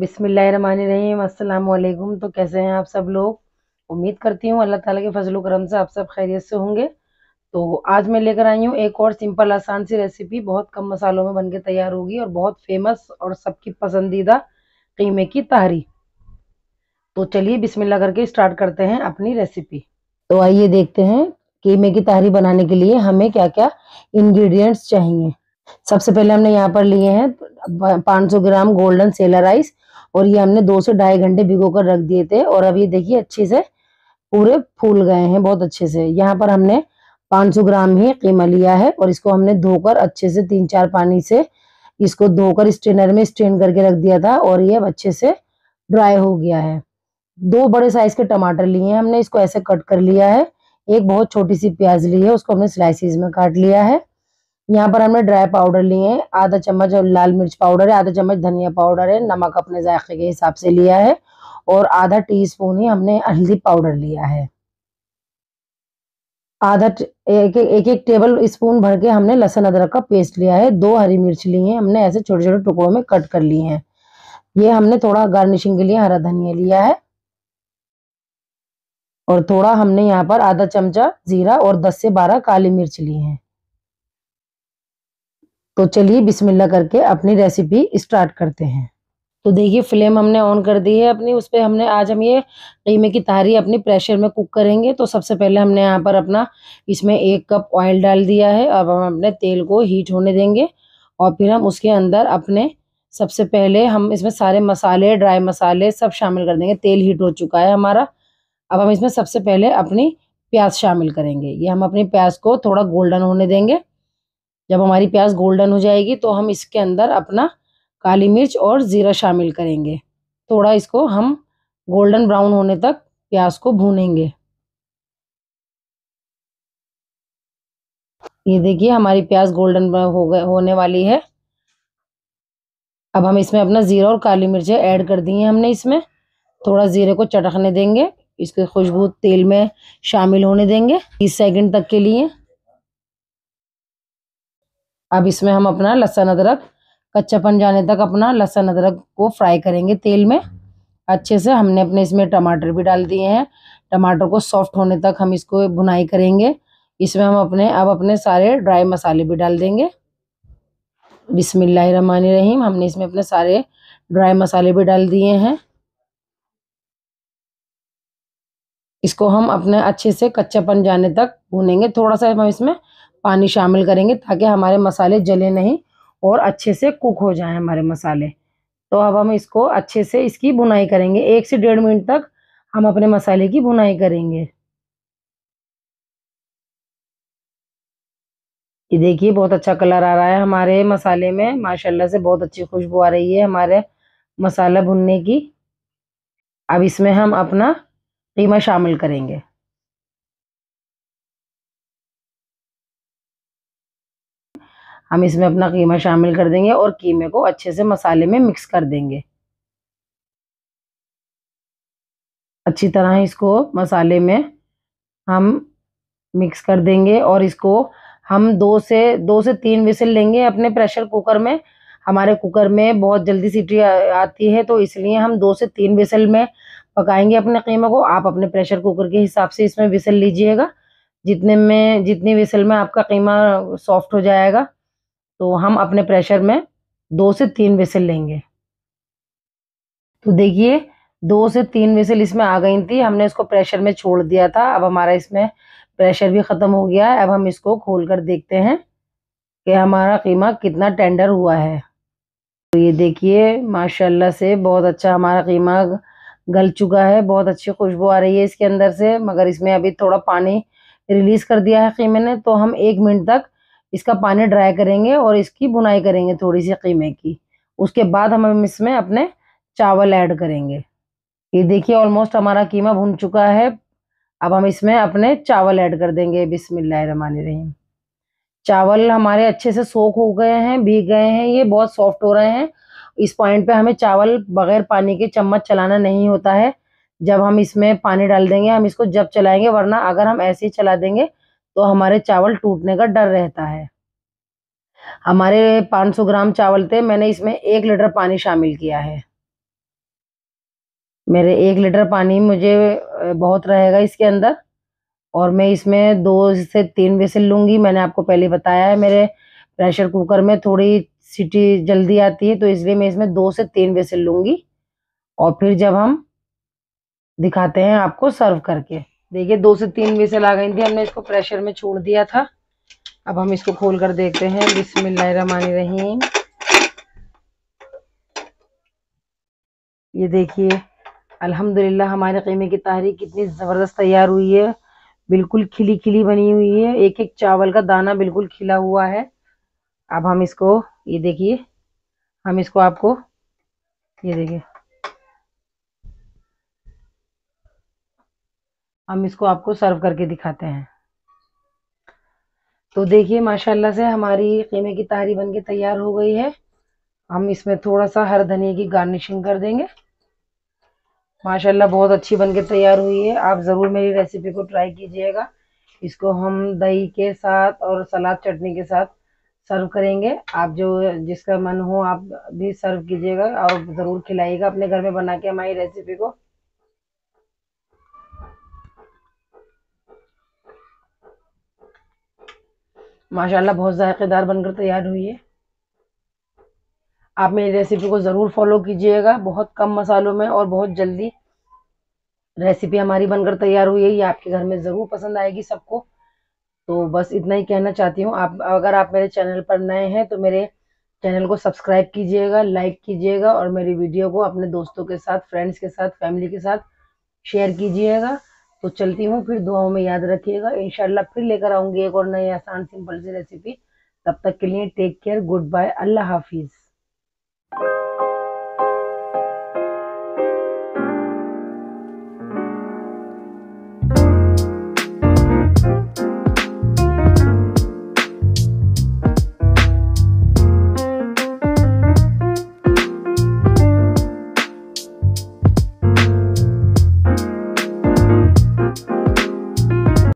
बिसमीम अल्लाम तो कैसे हैं आप सब लोग उम्मीद करती हूँ अल्लाह ताला के फजल करम से आप सब खैरियत से होंगे तो आज मैं लेकर आई हूँ एक और सिंपल आसान सी रेसिपी बहुत कम मसालों में बनके तैयार होगी और बहुत फेमस और सबकी पसंदीदा कीमे की तहरी तो चलिए बिस्मिल्लाह करके स्टार्ट करते हैं अपनी रेसिपी तो आइए देखते हैं कीमे की तहरी बनाने के लिए हमें क्या क्या इन्ग्रीडियंट्स चाहिए सबसे पहले हमने यहाँ पर लिए हैं 500 ग्राम गोल्डन सेला राइस और ये हमने दो से ढाई घंटे भिगो कर रख दिए थे और अब ये देखिए अच्छे से पूरे फूल गए हैं बहुत अच्छे से यहाँ पर हमने 500 ग्राम ही कीमा लिया है और इसको हमने धोकर अच्छे से तीन चार पानी से इसको धोकर स्ट्रेनर में स्ट्रेन करके रख दिया था और ये अब अच्छे से ड्राई हो गया है दो बड़े साइज के टमाटर लिए हैं हमने इसको ऐसे कट कर लिया है एक बहुत छोटी सी प्याज ली है उसको हमने स्लाइसिस में काट लिया है यहाँ पर हमने ड्राई पाउडर लिए हैं आधा चम्मच लाल मिर्च पाउडर है आधा चम्मच धनिया पाउडर है नमक अपने जायके के हिसाब से लिया है और आधा टी स्पून ही हमने हल्दी पाउडर लिया है आधा एक एक, एक टेबल स्पून भर के हमने लहसुन अदरक का पेस्ट लिया है दो हरी मिर्च ली है हमने ऐसे छोटे छोटे टुकड़ों में कट कर लिए हैं ये हमने थोड़ा गार्निशिंग के लिए हरा धनिया लिया है और थोड़ा हमने यहाँ पर आधा चमचा जीरा और 10 से 12 काली मिर्च ली हैं तो चलिए बिस्मिल्लाह करके अपनी रेसिपी स्टार्ट करते हैं तो देखिए फ्लेम हमने ऑन कर दी है अपनी उस पर हमने आज हम ये कीमे की तारी अपनी प्रेशर में कुक करेंगे तो सबसे पहले हमने यहाँ पर अपना इसमें एक कप ऑयल डाल दिया है अब हम अपने तेल को हीट होने देंगे और फिर हम उसके अंदर अपने सबसे पहले हम इसमें सारे मसाले ड्राई मसाले सब शामिल कर देंगे तेल हीट हो चुका है हमारा अब हम इसमें सबसे पहले अपनी प्याज शामिल करेंगे ये हम अपनी प्याज को थोड़ा गोल्डन होने देंगे जब हमारी प्याज गोल्डन हो जाएगी तो हम इसके अंदर अपना काली मिर्च और ज़ीरा शामिल करेंगे थोड़ा इसको हम गोल्डन ब्राउन होने तक प्याज को भूनेंगे ये देखिए हमारी प्याज गोल्डन हो गए होने वाली है अब हम इसमें अपना ज़ीरा और काली मिर्चें ऐड कर दी हैं हमने इसमें थोड़ा ज़ीरे को चटकने देंगे इसकी खुशबू तेल में शामिल होने देंगे तीस सेकंड तक के लिए अब इसमें हम अपना लहसन अदरक कच्चापन जाने तक अपना लहसन अदरक को फ्राई करेंगे तेल में अच्छे से हमने अपने इसमें टमाटर भी डाल दिए हैं टमाटर को सॉफ्ट होने तक हम इसको भुनाई करेंगे इसमें हम अपने अब अपने सारे ड्राई मसाले भी डाल देंगे रहीम हमने इसमें अपने सारे ड्राई मसाले भी डाल दिए हैं इसको हम अपने अच्छे से कच्चापन जाने तक भूनेंगे थोड़ा सा हम इसमें पानी शामिल करेंगे ताकि हमारे मसाले जले नहीं और अच्छे से कुक हो जाए हमारे मसाले तो अब हम इसको अच्छे से इसकी बुनाई करेंगे एक से डेढ़ मिनट तक हम अपने मसाले की बुनाई करेंगे ये देखिए बहुत अच्छा कलर आ रहा है हमारे मसाले में माशाल्लाह से बहुत अच्छी खुशबू आ रही है हमारे मसाला भुनने की अब इसमें हम अपना कीमा शामिल करेंगे हम इसमें अपना कीमा शामिल कर देंगे और कीमे को अच्छे से मसाले में मिक्स कर देंगे अच्छी तरह इसको मसाले में हम मिक्स कर देंगे और इसको हम दो से दो से तीन विसल लेंगे अपने प्रेशर कुकर में हमारे कुकर में बहुत जल्दी सीटी आती है तो इसलिए हम दो से तीन विसल में पकाएंगे अपने कीमे को आप अपने प्रेशर कुकर के हिसाब से इसमें विसल लीजिएगा जितने में जितनी विसल में आपका कीमा सॉफ्ट हो जाएगा तो हम अपने प्रेशर में दो से तीन विसल लेंगे तो देखिए दो से तीन विसल इसमें आ गई थी हमने इसको प्रेशर में छोड़ दिया था अब हमारा इसमें प्रेशर भी ख़त्म हो गया है अब हम इसको खोल कर देखते हैं कि हमारा कीमा कितना टेंडर हुआ है तो ये देखिए माशाल्लाह से बहुत अच्छा हमारा कीमा गल चुका है बहुत अच्छी खुशबू आ रही है इसके अंदर से मगर इसमें अभी थोड़ा पानी रिलीज़ कर दिया है कीमे ने तो हम एक मिनट तक इसका पानी ड्राई करेंगे और इसकी बुनाई करेंगे थोड़ी सी कीमे की उसके बाद हम इसमें अपने चावल ऐड करेंगे ये देखिए ऑलमोस्ट हमारा कीमा भुन चुका है अब हम इसमें अपने चावल ऐड कर देंगे रहीम चावल हमारे अच्छे से सोख हो गए हैं भीग गए हैं ये बहुत सॉफ्ट हो रहे हैं इस पॉइंट पे हमें चावल बगैर पानी के चम्मच चलाना नहीं होता है जब हम इसमें पानी डाल देंगे हम इसको जब चलाएंगे वरना अगर हम ऐसे ही चला देंगे तो हमारे चावल टूटने का डर रहता है हमारे 500 ग्राम चावल थे मैंने इसमें एक लीटर पानी शामिल किया है मेरे एक लीटर पानी मुझे बहुत रहेगा इसके अंदर और मैं इसमें दो से तीन बेसिल लूंगी मैंने आपको पहले बताया है मेरे प्रेशर कुकर में थोड़ी सीटी जल्दी आती है तो इसलिए मैं इसमें दो से तीन बेसिल लूंगी और फिर जब हम दिखाते हैं आपको सर्व करके देखिए दो से तीन विसल आ गई थी हमने इसको प्रेशर में छोड़ दिया था अब हम इसको खोल कर देखते हैं बिस्मिल्लाहिर्रहमानिर्रहीम ये देखिए अल्हम्दुलिल्लाह हमारे खेमे की तहरीक कितनी ज़बरदस्त तैयार हुई है बिल्कुल खिली खिली बनी हुई है एक एक चावल का दाना बिल्कुल खिला हुआ है अब हम इसको ये देखिए हम इसको आपको ये देखिए हम इसको आपको सर्व करके दिखाते हैं तो देखिए माशाल्लाह से हमारी खेमे की तहरी बन के तैयार हो गई है हम इसमें थोड़ा सा हर धनिया की गार्निशिंग कर देंगे माशाल्लाह बहुत अच्छी बन के तैयार हुई है आप ज़रूर मेरी रेसिपी को ट्राई कीजिएगा इसको हम दही के साथ और सलाद चटनी के साथ सर्व करेंगे आप जो जिसका मन हो आप भी सर्व कीजिएगा और ज़रूर खिलाइएगा अपने घर में बना के हमारी रेसिपी को माशाल्लाह बहुत जायकेदार बनकर तैयार हुई है आप मेरी रेसिपी को ज़रूर फॉलो कीजिएगा बहुत कम मसालों में और बहुत जल्दी रेसिपी हमारी बनकर तैयार हुई है ये आपके घर में ज़रूर पसंद आएगी सबको तो बस इतना ही कहना चाहती हूँ आप अगर आप मेरे चैनल पर नए हैं तो मेरे चैनल को सब्सक्राइब कीजिएगा लाइक कीजिएगा और मेरी वीडियो को अपने दोस्तों के साथ फ्रेंड्स के साथ फैमिली के साथ शेयर कीजिएगा तो चलती हूँ फिर दुआओं में याद रखिएगा इनशाला फिर लेकर आऊँगी एक और नई आसान सिंपल सी रेसिपी तब तक के लिए take care good bye Allah हाफिज़